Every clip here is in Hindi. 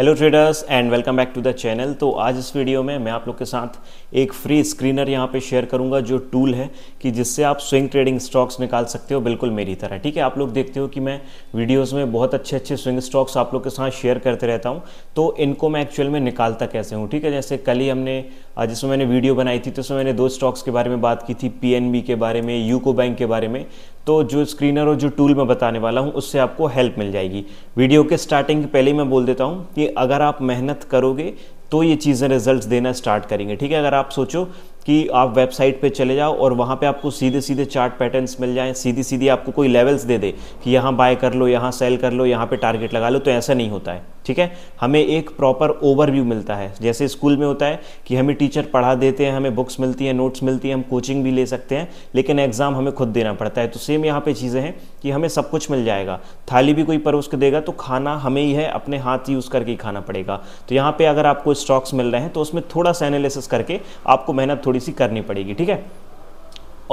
Hello traders and welcome back to the channel तो आज इस वीडियो में मैं आप लोग के साथ एक फ्री स्क्रीनर यहाँ पे शेयर करूँगा जो टूल है कि जिससे आप स्विंग ट्रेडिंग स्टॉक्स निकाल सकते हो बिल्कुल मेरी तरह ठीक है आप लोग देखते हो कि मैं वीडियोस में बहुत अच्छे अच्छे स्विंग स्टॉक्स आप लोग के साथ शेयर करते रहता हूँ तो इनको मैं एक्चुअल में निकालता कैसे हूँ ठीक है जैसे कल ही हमने जिसमें मैंने वीडियो बनाई थी तो उसमें मैंने दो स्टॉक्स के बारे में बात की थी पी के बारे में यूको बैंक के बारे में तो जो स्क्रीनर और जो टूल मैं बताने वाला हूँ उससे आपको हेल्प मिल जाएगी वीडियो के स्टार्टिंग पहले मैं बोल देता हूँ कि अगर आप मेहनत करोगे तो ये चीज़ें रिजल्ट्स देना स्टार्ट करेंगे ठीक है अगर आप सोचो कि आप वेबसाइट पे चले जाओ और वहाँ पे आपको सीधे सीधे चार्ट पैटर्न्स मिल जाएं सीधी सीधी आपको कोई लेवल्स दे दे कि यहाँ बाय कर लो यहाँ सेल कर लो यहाँ पे टारगेट लगा लो तो ऐसा नहीं होता है ठीक है हमें एक प्रॉपर ओवरव्यू मिलता है जैसे स्कूल में होता है कि हमें टीचर पढ़ा देते हैं हमें बुक्स मिलती हैं नोट्स मिलती हैं हम कोचिंग भी ले सकते हैं लेकिन एग्ज़ाम हमें खुद देना पड़ता है तो सेम यहाँ पर चीज़ें हैं कि हमें सब कुछ मिल जाएगा थाली भी कोई परोस के देगा तो खाना हमें ही है अपने हाथ यूज़ करके ही खाना पड़ेगा तो यहाँ पर अगर आपको स्टॉक्स मिल रहे हैं तो उसमें थोड़ा सा एनालिसिस करके आपको मेहनत थोड़ी थोड़ी सी करनी पड़ेगी ठीक है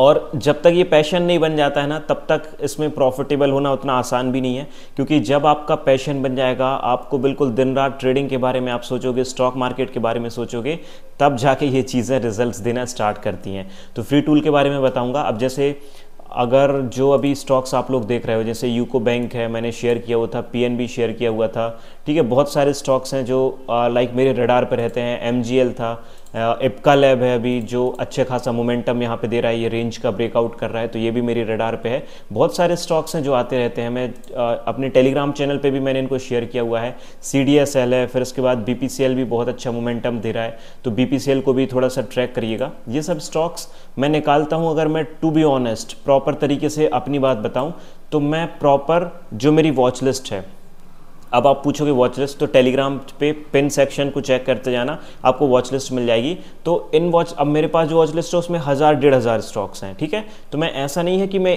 और जब तक ये पैशन नहीं बन जाता है ना तब तक इसमें प्रॉफिटेबल होना उतना आसान भी नहीं है क्योंकि जब आपका पैशन बन जाएगा आपको बिल्कुल दिन रात ट्रेडिंग के बारे में आप सोचोगे स्टॉक मार्केट के बारे में सोचोगे तब जाके ये चीज़ें रिजल्ट्स देना स्टार्ट करती हैं तो फ्री टूल के बारे में बताऊँगा अब जैसे अगर जो अभी स्टॉक्स आप लोग देख रहे हो जैसे यूको बैंक है मैंने शेयर किया हुआ था पी शेयर किया हुआ था ठीक है बहुत सारे स्टॉक्स हैं जो लाइक मेरे रडार पर रहते हैं एम था एपका लैब है अभी जो अच्छे खासा मोमेंटम यहाँ पे दे रहा है ये रेंज का ब्रेकआउट कर रहा है तो ये भी मेरी रडार पे है बहुत सारे स्टॉक्स हैं जो आते रहते हैं मैं अपने टेलीग्राम चैनल पे भी मैंने इनको शेयर किया हुआ है सी है फिर उसके बाद बी भी बहुत अच्छा मोमेंटम दे रहा है तो बी को भी थोड़ा सा ट्रैक करिएगा ये सब स्टॉक्स मैं निकालता हूँ अगर मैं टू बी ऑनेस्ट प्रॉपर तरीके से अपनी बात बताऊँ तो मैं प्रॉपर जो मेरी वॉच लिस्ट है अब आप पूछोगे वॉच लिस्ट तो टेलीग्राम पे पिन सेक्शन को चेक करते जाना आपको वॉच लिस्ट मिल जाएगी तो इन वॉच अब मेरे पास जो वॉच लिस्ट है उसमें हज़ार डेढ़ हज़ार स्टॉक्स हैं ठीक है तो मैं ऐसा नहीं है कि मैं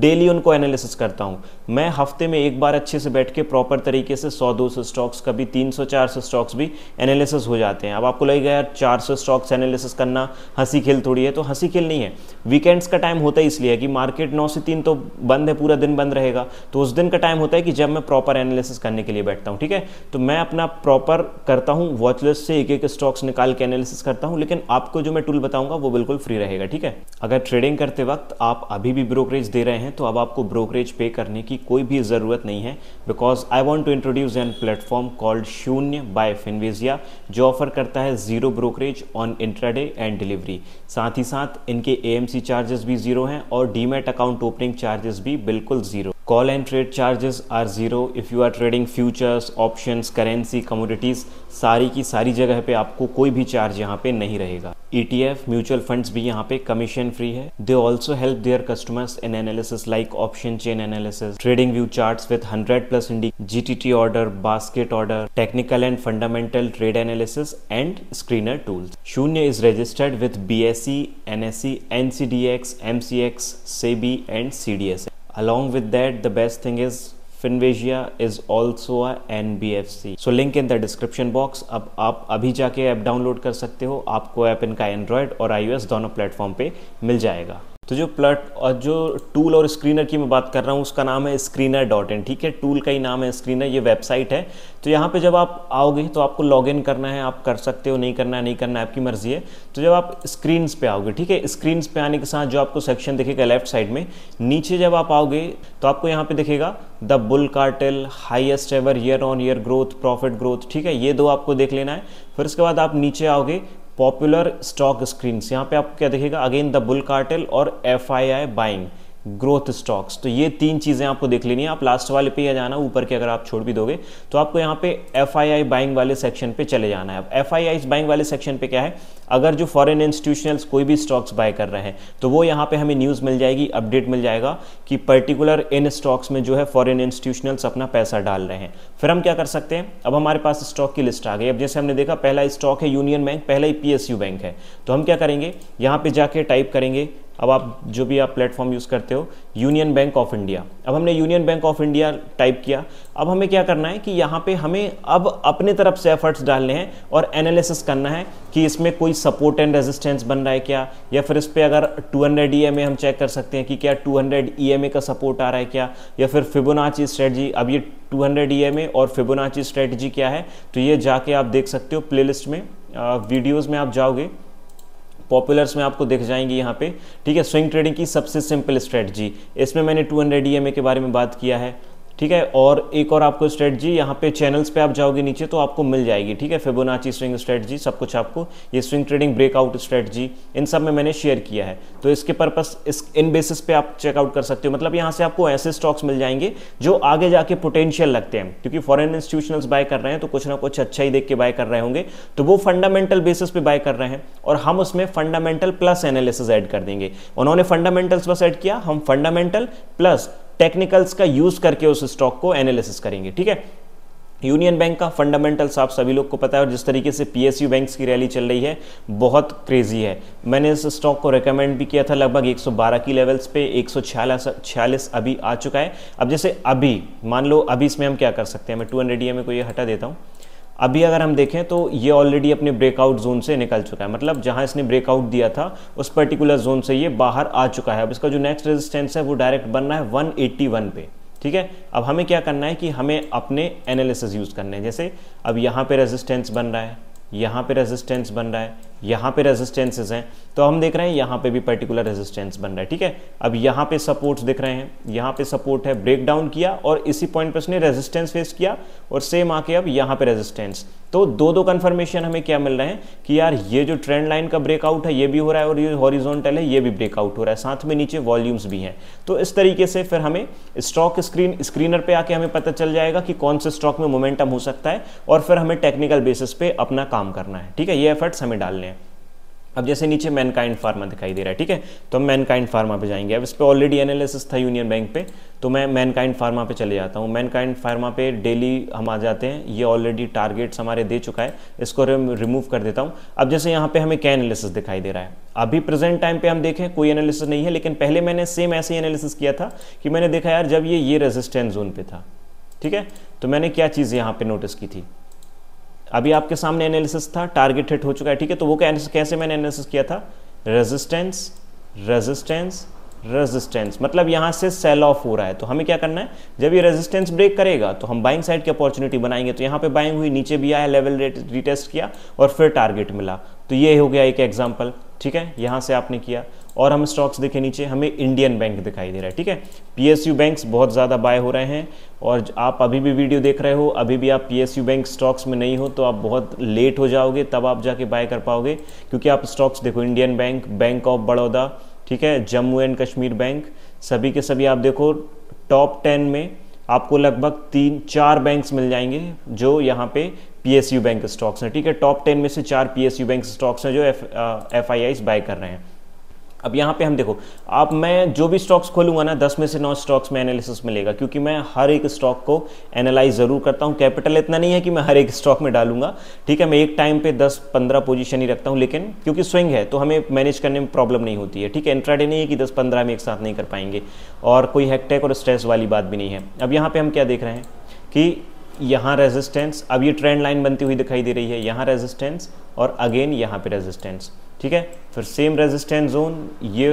डेली उनको एनालिसिस करता हूँ मैं हफ्ते में एक बार अच्छे से बैठ के प्रॉपर तरीके से सौ दो सौ स्टॉक्स कभी तीन सौ चार सौ स्टॉक्स भी एनालिसिस हो जाते हैं अब आपको लगेगा यार चार सौ स्टॉक्स एनालिसिस करना हंसी खेल थोड़ी है तो हंसी खेल नहीं है वीकेंड्स का टाइम होता है इसलिए कि मार्केट नौ से तीन तो बंद है पूरा दिन बंद रहेगा तो उस दिन का टाइम होता है कि जब मैं प्रॉपर एनालिसिस करने के लिए बैठता हूँ ठीक है तो मैं अपना प्रॉपर करता हूँ वॉचलिस्ट से एक एक स्टॉक्स निकाल के एनालिसिस करता हूँ लेकिन आपको जो मैं टूल बताऊंगा वो बिल्कुल फ्री रहेगा ठीक है अगर ट्रेडिंग करते वक्त आप अभी भी ब्रोकरेज दे रहे हैं तो अब आपको ब्रोकरेज पे करने की कोई भी ज़रूरत नहीं है because I want to introduce an platform called Shoonya by Finvasia जो ऑफर करता है zero brokerage on intraday and delivery साथ ही साथ इनके ए चार्जेस भी जीरो हैं और डीमेट अकाउंट ओपनिंग चार्जेस भी बिल्कुल zero Call and trade charges are zero. If you are trading futures, options, currency, commodities, सारी की सारी जगह पे आपको कोई भी चार्ज यहाँ पे नहीं रहेगा एफ म्यूचुअल फंड भी यहाँ पे कमीशन फ्री है they also help their customers in analysis like option chain analysis trading view chart with hundred plus indie G T T order basket order technical and fundamental trade analysis and screener tools Shoonya is registered with B S C N S C N C D X M C X B and C D S Along with that, the best thing is Finvasia is also a N B F C so link in the description box अब आप अभी जाके ऐप डाउनलोड कर सकते हो आपको ऐप इनका एंड्रॉयड और आई दोनों प्लेटफॉर्म पे मिल जाएगा तो जो प्लट और जो टूल और स्क्रीनर की मैं बात कर रहा हूँ उसका नाम है स्क्रीनर डॉट इन ठीक है टूल का ही नाम है स्क्रीनर ये वेबसाइट है तो यहाँ पे जब आप आओगे तो आपको लॉगिन करना है आप कर सकते हो नहीं करना है नहीं करना है आपकी मर्जी है तो जब आप स्क्रीन पे आओगे ठीक है स्क्रीन पे आने के साथ जो आपको सेक्शन दिखेगा लेफ्ट साइड में नीचे जब आप आओगे तो आपको यहाँ पे दिखेगा the Bull Cartel highest ever year on year growth profit growth ठीक है ये दो आपको देख लेना है फिर उसके बाद आप नीचे आओगे पॉपुलर स्टॉक स्क्रीन्स यहाँ पे आपको क्या देखिएगा अगेन द बुल कार्टेल और F I I buying growth stocks तो ये तीन चीज़ें आपको देख लेनी है आप लास्ट वाले पे या जाना ऊपर के अगर आप छोड़ भी दोगे तो आपको यहाँ पे एफ आई आई बाइंग वाले सेक्शन पे चले जाना है अब एफ आई आई बाइंग वाले सेक्शन पे क्या है अगर जो फॉरेन इंस्टीट्यूशनल्स कोई भी स्टॉक्स बाय कर रहे हैं तो वो यहाँ पे हमें न्यूज़ मिल जाएगी अपडेट मिल जाएगा कि पर्टिकुलर इन स्टॉक्स में जो है फॉरन इंस्टीट्यूशनल्स अपना पैसा डाल रहे हैं फिर हम क्या कर सकते हैं अब हमारे पास स्टॉक की लिस्ट आ गई अब जैसे हमने देखा पहला स्टॉक है यूनियन बैंक पहला ही पी बैंक है तो हम क्या करेंगे यहाँ पर जाके टाइप करेंगे अब आप जो भी आप प्लेटफॉर्म यूज़ करते हो यूनियन बैंक ऑफ इंडिया अब हमने Union Bank of India type किया अब हमें क्या करना है कि यहाँ पे हमें अब अपने तरफ से एफर्ट्स डालने हैं और एनालिसिस करना है कि इसमें कोई सपोर्ट एंड रेजिस्टेंस बन रहा है क्या या फिर इस पर अगर 200 हंड्रेड ई हम चेक कर सकते हैं कि क्या 200 हंड्रेड ई का सपोर्ट आ रहा है क्या या फिर फिबोनाची स्ट्रेटजी अब ये 200 हंड्रेड ई और फिबोनाची स्ट्रेटजी क्या है तो ये जाके आप देख सकते हो प्लेलिस्ट में वीडियोज़ में आप जाओगे पॉपुलर्स में आपको दिख जाएंगी यहाँ पे ठीक है स्विंग ट्रेडिंग की सबसे सिंपल स्ट्रेटजी इसमें मैंने 200 हंड्रेड के बारे में बात किया है ठीक है और एक और आपको स्ट्रेटजी यहाँ पे चैनल्स पे आप जाओगे नीचे तो आपको मिल जाएगी ठीक है फिबोनाची स्विंग स्ट्रेटजी सब कुछ आपको ये स्विंग ट्रेडिंग ब्रेकआउट स्ट्रेटजी इन सब में मैंने शेयर किया है तो इसके पर्पस इस इन बेसिस पे आप चेकआउट कर सकते हो मतलब यहाँ से आपको ऐसे स्टॉक्स मिल जाएंगे जो आगे जाके पोटेंशियल लगते हैं क्योंकि फॉरन इंस्टीट्यूशनल बाय कर रहे हैं तो कुछ ना कुछ अच्छा ही देख के बाय कर रहे होंगे तो वो फंडामेंटल बेसिस पे बाय कर रहे हैं और हम उसमें फंडामेंटल प्लस एनालिसिस एड कर देंगे उन्होंने फंडामेंटल्स बस एड किया हम फंडामेंटल प्लस टेक्निकल्स का यूज करके उस स्टॉक को एनालिसिस करेंगे ठीक है यूनियन बैंक का फंडामेंटल्स आप सभी लोग को पता है और जिस तरीके से पीएसयू बैंक्स की रैली चल रही है बहुत क्रेजी है मैंने इस स्टॉक को रेकमेंड भी किया था लगभग 112 की लेवल्स पे एक सौ अभी आ चुका है अब जैसे अभी मान लो अभी इसमें हम क्या कर सकते हैं मैं टू हंड्रेड ई में को ये हटा देता हूँ अभी अगर हम देखें तो ये ऑलरेडी अपने ब्रेकआउट जोन से निकल चुका है मतलब जहां इसने ब्रेकआउट दिया था उस पर्टिकुलर जोन से ये बाहर आ चुका है अब इसका जो नेक्स्ट रेजिस्टेंस है वो डायरेक्ट बनना है 181 पे ठीक है अब हमें क्या करना है कि हमें अपने एनालिसिस यूज़ करने हैं जैसे अब यहाँ पे रेजिस्टेंस बन रहा है यहाँ पे रेजिस्टेंस बन रहा है यहाँ पे रेजिस्टेंसेज हैं तो हम देख रहे हैं यहाँ पे भी पर्टिकुलर रेजिस्टेंस बन रहा है ठीक है अब यहाँ पे सपोर्ट्स दिख रहे हैं यहाँ पे सपोर्ट है ब्रेक डाउन किया और इसी पॉइंट पे उसने रेजिस्टेंस फेस किया और सेम आके अब यहाँ पे रेजिस्टेंस तो दो दो कन्फर्मेशन हमें क्या मिल रहे हैं कि यार ये जो ट्रेंड लाइन का ब्रेकआउट है ये भी हो रहा है और ये हॉरिजोनटल है ये भी ब्रेकआउट हो रहा है साथ में नीचे वॉल्यूम्स भी हैं तो इस तरीके से फिर हमें स्टॉक स्क्रीन स्क्रीनर पे आके हमें पता चल जाएगा कि कौन से स्टॉक में मोमेंटम हो सकता है और फिर हमें टेक्निकल बेसिस पे अपना काम करना है ठीक है ये एफर्ट्स हमें डालने हैं अब जैसे नीचे मैनकाइंड फार्मा दिखाई दे रहा है ठीक है तो हम मैनकाइंड फार्मा पे जाएंगे अब इस पर ऑलरेडी एनालिसिस था यूनियन बैंक पे तो मैं मैनकाइंड फार्मा पे चले जाता हूँ मैनकाइंड फार्मा पे डेली हम आ जाते हैं ये ऑलरेडी टारगेट्स हमारे दे चुका है इसको रिमूव कर देता हूँ अब जैसे यहाँ पे हमें क्या एनालिसिस दिखाई दे रहा है अभी प्रेजेंट टाइम पे हम देखें कोई एनालिसिस नहीं है लेकिन पहले मैंने सेम ऐसे ही एनालिसिस किया था कि मैंने देखा यार जब ये ये रेजिस्टेंस जोन पे था ठीक है तो मैंने क्या चीज़ यहाँ पे नोटिस की थी अभी आपके सामने एनालिसिस था टारगेट हिट हो चुका है ठीक है तो वो कैसे मैंने एनालिसिस किया था रेजिस्टेंस रेजिस्टेंस रेजिस्टेंस मतलब यहां से सेल ऑफ हो रहा है तो हमें क्या करना है जब ये रेजिस्टेंस ब्रेक करेगा तो हम बाइंग साइड की अपॉर्चुनिटी बनाएंगे तो यहां पे बाइंग हुई नीचे भी आया लेवल रेट रिटेस्ट किया और फिर टारगेट मिला तो ये हो गया एक एग्जांपल ठीक है यहां से आपने किया और हम स्टॉक्स देखें नीचे हमें इंडियन बैंक दिखाई दे रहा है ठीक है पीएसयू बैंक्स बहुत ज़्यादा बाय हो रहे हैं और आप अभी भी वीडियो देख रहे हो अभी भी आप पीएसयू बैंक स्टॉक्स में नहीं हो तो आप बहुत लेट हो जाओगे तब आप जाके बाय कर पाओगे क्योंकि आप स्टॉक्स देखो Indian Bank bank of Baroda ठीक है जम्मू एंड कश्मीर बैंक सभी के सभी आप देखो टॉप टेन में आपको लगभग तीन चार बैंक्स मिल जाएंगे जो यहाँ पे पीएसयू बैंक स्टॉक्स हैं ठीक है टॉप टेन में से चार पीएसयू बैंक स्टॉक्स हैं जो F F I I buy कर रहे हैं अब यहाँ पे हम देखो आप मैं जो भी स्टॉक्स खोलूंगा ना दस में से नौ स्टॉक्स में एनालिसिस मिलेगा क्योंकि मैं हर एक स्टॉक को एनालाइज ज़रूर करता हूँ कैपिटल इतना नहीं है कि मैं हर एक स्टॉक में डालूंगा ठीक है मैं एक टाइम पे दस पंद्रह पोजीशन ही रखता हूँ लेकिन क्योंकि स्विंग है तो हमें मैनेज करने में प्रॉब्लम नहीं होती है ठीक है इंट्राडे नहीं है कि दस पंद्रह में एक साथ नहीं कर पाएंगे और कोई हैकटेक और स्ट्रेस वाली बात भी नहीं है अब यहाँ पर हम क्या देख रहे हैं कि यहाँ रेजिस्टेंस अब ये ट्रेंड लाइन बनती हुई दिखाई दे रही है यहाँ रेजिस्टेंस और अगेन यहाँ पे रेजिस्टेंस ठीक है फिर सेम रेजिस्टेंस जोन ये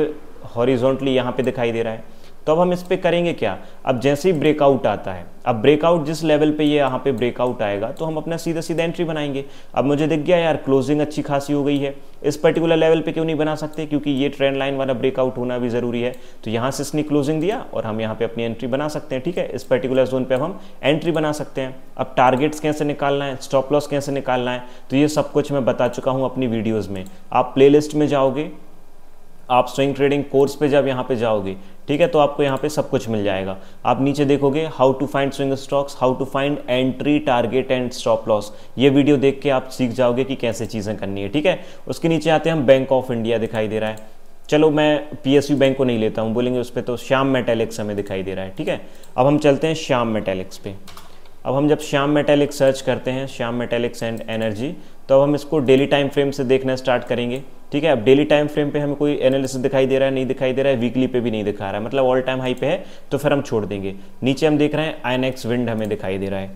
हॉरिजॉन्टली यहाँ पे दिखाई दे रहा है तो अब हम इस पर करेंगे क्या अब जैसे ही ब्रेकआउट आता है अब ब्रेकआउट जिस लेवल पे ये यहाँ पे ब्रेकआउट आएगा तो हम अपना सीधा सीधा एंट्री बनाएंगे अब मुझे दिख गया यार क्लोजिंग अच्छी खासी हो गई है इस पर्टिकुलर लेवल पे क्यों नहीं बना सकते क्योंकि ये ट्रेंड लाइन वाला ब्रेकआउट होना भी ज़रूरी है तो यहाँ से इसने क्लोजिंग दिया और हम यहाँ पे अपनी एंट्री बना सकते हैं ठीक है इस पर्टिकुलर जोन पर हम एंट्री बना सकते हैं अब टारगेट्स कैसे निकालना है स्टॉप लॉस कैसे निकालना है तो ये सब कुछ मैं बता चुका हूँ अपनी वीडियोज़ में आप प्ले में जाओगे आप स्विंग ट्रेडिंग कोर्स पे जब यहाँ पे जाओगे ठीक है तो आपको यहाँ पे सब कुछ मिल जाएगा आप नीचे देखोगे how to find swing stocks how to find entry target and stop loss ये वीडियो देख के आप सीख जाओगे कि कैसे चीज़ें करनी है ठीक है उसके नीचे आते हैं हम बैंक ऑफ इंडिया दिखाई दे रहा है चलो मैं पीएसयू बैंक को नहीं लेता हूँ बोलेंगे उस पर तो श्याम मेटेलिक्स हमें दिखाई दे रहा है ठीक है अब हम चलते हैं श्याम मेटेलिक्स पे अब हम जब श्याम मेटेलिक्स सर्च करते हैं श्याम मेटेलिक्स एंड एनर्जी तो अब हम इसको डेली टाइम फ्रेम से देखना स्टार्ट करेंगे ठीक है अब डेली टाइम फ्रेम पे हमें कोई एनालिसिस दिखाई दे रहा है नहीं दिखाई दे रहा है वीकली पे भी नहीं दिखा रहा है मतलब ऑल टाइम हाई पे है तो फिर हम छोड़ देंगे नीचे हम देख रहे हैं आईएनएक्स विंड हमें दिखाई दे रहा है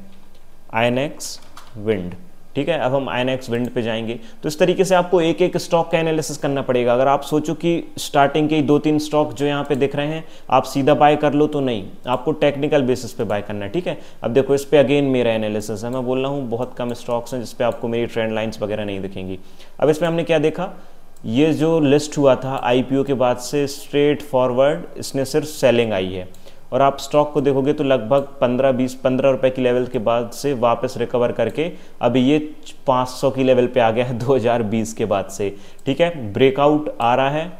आईएनएक्स विंड ठीक है अब हम आईएनएक्स विंड पे जाएंगे तो इस तरीके से आपको एक एक स्टॉक का एनालिसिस करना पड़ेगा अगर आप सोचो कि स्टार्टिंग के दो तीन स्टॉक जो यहाँ पे दिख रहे हैं आप सीधा बाय कर लो तो नहीं आपको टेक्निकल बेसिस पे बाय करना है ठीक है अब देखो इस पर अगेन मेरा एनालिसिस है मैं बोल रहा हूँ बहुत कम स्टॉक्स हैं जिसपे आपको मेरी ट्रेंड लाइन्स वगैरह नहीं दिखेंगी अब इसमें हमने क्या देखा ये जो लिस्ट हुआ था आई के बाद से स्ट्रेट फॉरवर्ड इसने सिर्फ सेलिंग आई है और आप स्टॉक को देखोगे तो लगभग 15 20 पंद्रह रुपए की लेवल के बाद से वापस रिकवर करके अभी ये 500 की लेवल पे आ गया है 2020 के बाद से ठीक है ब्रेकआउट आ रहा है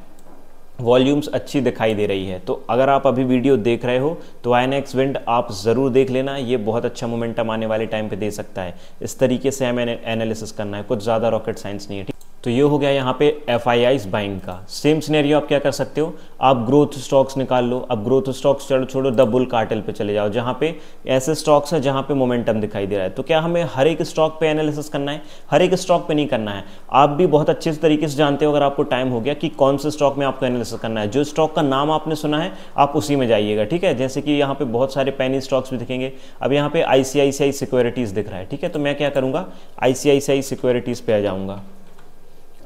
वॉल्यूम्स अच्छी दिखाई दे रही है तो अगर आप अभी वीडियो देख रहे हो तो आई एनएक्स विंड आप ज़रूर देख लेना ये बहुत अच्छा मोमेंटम आने वाले टाइम पे दे सकता है इस तरीके से हमें एनालिसिस करना है कुछ ज़्यादा रॉकेट साइंस नहीं है तो ये हो गया यहाँ पे एफ आई आईज बाइंग का सेम सिनेरियो आप क्या कर सकते हो आप ग्रोथ स्टॉक्स निकाल लो अब ग्रोथ स्टॉक्स चलो छोड़ो द बुल कार्टेल पे चले जाओ जहाँ पे ऐसे स्टॉक्स हैं जहाँ पे मोमेंटम दिखाई दे रहा है तो क्या हमें हर एक स्टॉक पे एनालिसिस करना है हर एक स्टॉक पे नहीं करना है आप भी बहुत अच्छे तरीके से जानते हो अगर आपको टाइम हो गया कि कौन से स्टॉक में आपको एनालिसिस करना है जो स्टॉक का नाम आपने सुना है आप उसी में जाइएगा ठीक है जैसे कि यहाँ पे बहुत सारे पैनी स्टॉक्स भी दिखेंगे अब यहाँ पे आई सिक्योरिटीज़ दिख रहा है ठीक है तो मैं क्या करूँगा आई सिक्योरिटीज़ पे आ जाऊँगा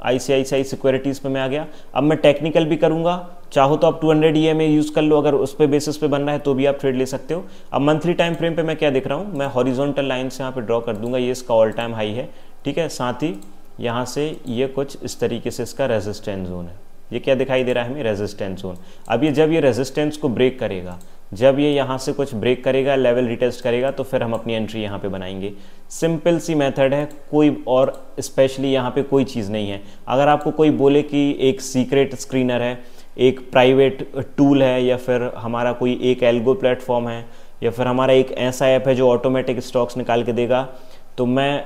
आईसीआईसीआई सिक्योरिटीज़ पे मैं आ गया अब मैं टेक्निकल भी करूँगा चाहो तो आप 200 हंड्रेड ई एम यूज़ कर लो अगर उस पर बेसिस पे बन रहा है तो भी आप ट्रेड ले सकते हो अब मंथली टाइम फ्रेम पे मैं क्या देख रहा हूँ मैं हॉरिजॉन्टल लाइन से यहाँ पे ड्रॉ कर दूंगा ये इसका ऑल टाइम हाई है ठीक है साथ ही यहाँ से ये कुछ इस तरीके से इसका रेजिस्टेंस जोन है ये क्या दिखाई दे रहा है हमें रेजिस्टेंस जोन अब ये जब ये रेजिस्टेंस को ब्रेक करेगा जब ये यहाँ से कुछ ब्रेक करेगा लेवल रिटेस्ट करेगा तो फिर हम अपनी एंट्री यहाँ पे बनाएंगे सिंपल सी मेथड है कोई और स्पेशली यहाँ पे कोई चीज़ नहीं है अगर आपको कोई बोले कि एक सीक्रेट स्क्रीनर है एक प्राइवेट टूल है या फिर हमारा कोई एक एल्गो प्लेटफॉर्म है या फिर हमारा एक ऐसा ऐप है जो ऑटोमेटिक स्टॉक्स निकाल के देगा तो मैं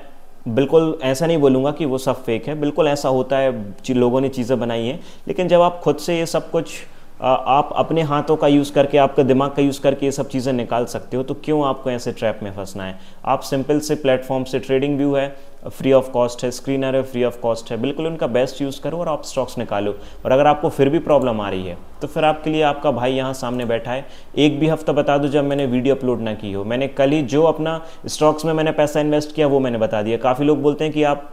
बिल्कुल ऐसा नहीं बोलूँगा कि वो सब फेक है बिल्कुल ऐसा होता है लोगों ने चीज़ें बनाई हैं लेकिन जब आप खुद से ये सब कुछ आप अपने हाथों का यूज़ करके आपके दिमाग का यूज़ करके ये सब चीज़ें निकाल सकते हो तो क्यों आपको ऐसे ट्रैप में फंसना है आप सिंपल से प्लेटफॉर्म से ट्रेडिंग व्यू है फ्री ऑफ कॉस्ट है स्क्रीनर है फ्री ऑफ कॉस्ट है बिल्कुल उनका बेस्ट यूज़ करो और आप स्टॉक्स निकालो और अगर आपको फिर भी प्रॉब्लम आ रही है तो फिर आपके लिए आपका भाई यहाँ सामने बैठा है एक भी हफ्ता बता दो जब मैंने वीडियो अपलोड ना की हो मैंने कल ही जो अपना स्टॉक्स में मैंने पैसा इन्वेस्ट किया वो मैंने बता दिया काफ़ी लोग बोलते हैं कि आप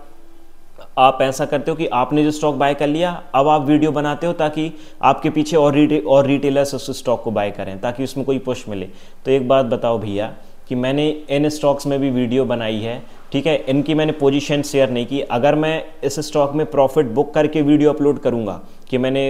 आप ऐसा करते हो कि आपने जो स्टॉक बाय कर लिया अब आप वीडियो बनाते हो ताकि आपके पीछे और रीटे और रिटेलर्स उस स्टॉक को बाय करें ताकि उसमें कोई पुश मिले तो एक बात बताओ भैया कि मैंने इन स्टॉक्स में भी वीडियो बनाई है ठीक है इनकी मैंने पोजीशन शेयर नहीं की अगर मैं इस स्टॉक में प्रॉफिट बुक करके वीडियो अपलोड करूँगा कि मैंने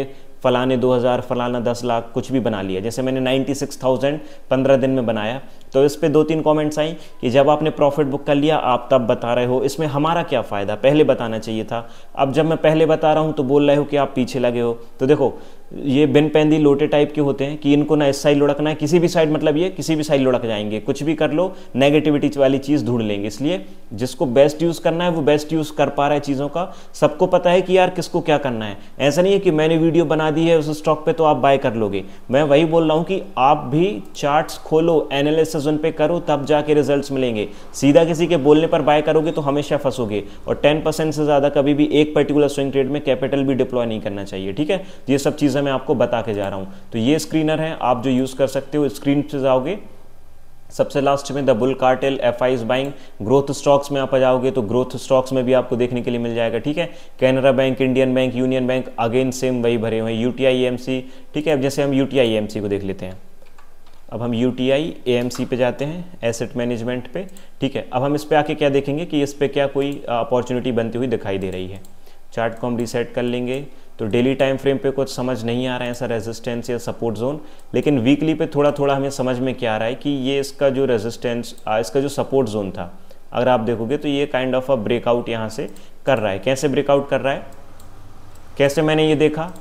फलाने 2000 फलाना 10 लाख कुछ भी बना लिया जैसे मैंने 96,000 15 दिन में बनाया तो इस पर दो तीन कॉमेंट्स आई कि जब आपने प्रॉफिट बुक कर लिया आप तब बता रहे हो इसमें हमारा क्या फ़ायदा पहले बताना चाहिए था अब जब मैं पहले बता रहा हूँ तो बोल रहे हो कि आप पीछे लगे हो तो देखो ये बिन पैंदी लोटे टाइप के होते हैं कि इनको ना इस साइड लुढ़कना है किसी भी साइड मतलब ये किसी भी साइड लुढ़क जाएंगे कुछ भी कर लो नेगेटिविटी वाली चीज़ ढूंढ लेंगे इसलिए जिसको बेस्ट यूज़ करना है वो बेस्ट यूज़ कर पा रहा है चीज़ों का सबको पता है कि यार किसको क्या करना है ऐसा नहीं है कि मैंने वीडियो बना दी है उस स्टॉक पर तो आप बाय कर लोगे मैं वही बोल रहा हूँ कि आप भी चार्ट खोलो एनालिसिस एनालिसिस पे करो तब जाके रिजल्ट्स मिलेंगे सीधा किसी के बोलने पर बाय करोगे तो हमेशा फंसोगे और 10 परसेंट से ज़्यादा कभी भी एक पर्टिकुलर स्विंग ट्रेड में कैपिटल भी डिप्लॉय नहीं करना चाहिए ठीक है ये सब चीज़ें मैं आपको बता के जा रहा हूँ तो ये स्क्रीनर है आप जो यूज़ कर सकते हो स्क्रीन से जाओगे सबसे लास्ट में the Bull Cartel F I is buying growth stocks में आप जाओगे तो ग्रोथ स्टॉक्स में भी आपको देखने के लिए मिल जाएगा ठीक है Canara bank Indian Bank Union Bank again same वही भरे हुए हैं यू e ठीक है अब जैसे हम यूटीआईएमसी e को देख लेते हैं अब हम U T I A M C पे जाते हैं एसेट मैनेजमेंट पे ठीक है अब हम इस पर आके क्या देखेंगे कि इस पर क्या कोई अपॉर्चुनिटी बनती हुई दिखाई दे रही है चार्ट को हम रीसेट कर लेंगे तो डेली टाइम फ्रेम पे कुछ समझ नहीं आ रहा है ऐसा रेजिस्टेंस या सपोर्ट जोन लेकिन वीकली पे थोड़ा थोड़ा हमें समझ में क्या आ रहा है कि ये इसका जो रेजिस्टेंस इसका जो सपोर्ट जोन था अगर आप देखोगे तो ये काइंड ऑफ अ ब्रेकआउट यहाँ से कर रहा है कैसे ब्रेकआउट कर रहा है कैसे मैंने ये देखा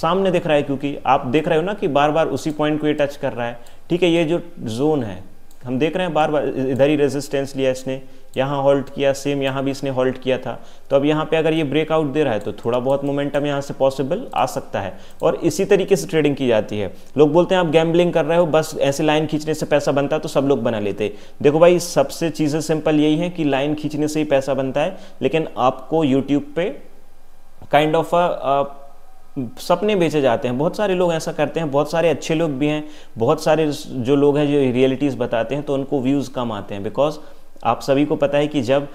सामने दिख रहा है क्योंकि आप देख रहे हो ना कि बार बार उसी पॉइंट को ये टच कर रहा है ठीक है ये जो जोन है हम देख रहे हैं बार बार इधर ही रेजिस्टेंस लिया इसने यहाँ हॉल्ट किया सेम यहाँ भी इसने हॉल्ट किया था तो अब यहाँ पे अगर ये ब्रेकआउट दे रहा है तो थोड़ा बहुत मोमेंटम यहाँ से पॉसिबल आ सकता है और इसी तरीके से ट्रेडिंग की जाती है लोग बोलते हैं आप गैम्बलिंग कर रहे हो बस ऐसे लाइन खींचने से पैसा बनता है तो सब लोग बना लेते देखो भाई सबसे चीज़ें सिंपल यही है कि लाइन खींचने से ही पैसा बनता है लेकिन आपको यूट्यूब पर काइंड ऑफ सपने बेचे जाते हैं बहुत सारे लोग ऐसा करते हैं बहुत सारे अच्छे लोग भी हैं बहुत सारे जो लोग हैं जो रियलिटीज़ बताते हैं तो उनको व्यूज़ कम आते हैं बिकॉज आप सभी को पता है कि जब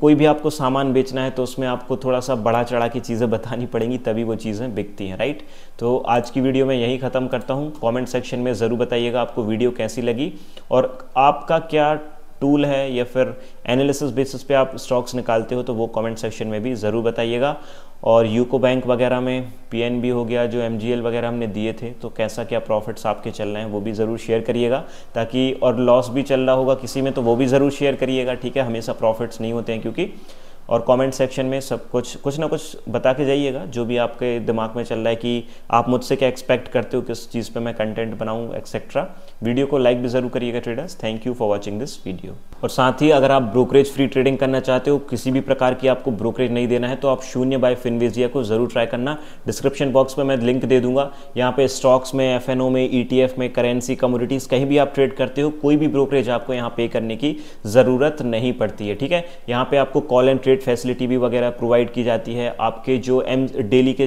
कोई भी आपको सामान बेचना है तो उसमें आपको थोड़ा सा बढ़ा चढ़ा की चीज़ें बतानी पड़ेंगी तभी वो चीज़ें बिकती हैं राइट तो आज की वीडियो में यही ख़त्म करता हूँ कॉमेंट सेक्शन में ज़रूर बताइएगा आपको वीडियो कैसी लगी और आपका क्या टूल है या फिर एनालिसिस बेसिस पे आप स्टॉक्स निकालते हो तो वो कमेंट सेक्शन में भी ज़रूर बताइएगा और यूको बैंक वगैरह में पीएनबी हो गया जो एमजीएल वगैरह हमने दिए थे तो कैसा क्या प्रॉफिट्स आपके चल रहे हैं वो भी ज़रूर शेयर करिएगा ताकि और लॉस भी चल रहा होगा किसी में तो वो भी ज़रूर शेयर करिएगा ठीक है हमेशा प्रॉफिट्स नहीं होते हैं क्योंकि और कमेंट सेक्शन में सब कुछ कुछ ना कुछ बता के जाइएगा जो भी आपके दिमाग में चल रहा है कि आप मुझसे क्या एक्सपेक्ट करते हो किस चीज़ पे मैं कंटेंट बनाऊं एक्सेट्रा वीडियो को लाइक भी ज़रूर करिएगा traders thank you for watching this video और साथ ही अगर आप ब्रोकरेज फ्री ट्रेडिंग करना चाहते हो किसी भी प्रकार की आपको ब्रोकरेज नहीं देना है तो आप शून्य बाय फिनवेजिया को ज़रूर ट्राई करना डिस्क्रिप्शन बॉक्स में मैं लिंक दे दूंगा यहाँ पे स्टॉक्स में एफ में ई e में करेंसी कमोडिटीज़ कहीं भी आप ट्रेड करते हो कोई भी ब्रोकरेज आपको यहाँ पे करने की ज़रूरत नहीं पड़ती है ठीक है यहाँ पे आपको कॉल एंड ट्रेड फैसिलिटी भी वगैरह प्रोवाइड की जाती है आपके जो एम डेली के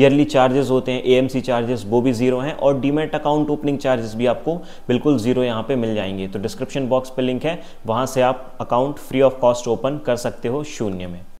ईयरली चार्जेस होते हैं एएमसी चार्जेस वो भी जीरो हैं और डीमेट अकाउंट ओपनिंग चार्जेस भी आपको बिल्कुल जीरो यहाँ पे मिल जाएंगे तो डिस्क्रिप्शन बॉक्स पर लिंक है वहाँ से आप account free of cost open कर सकते हो शून्य में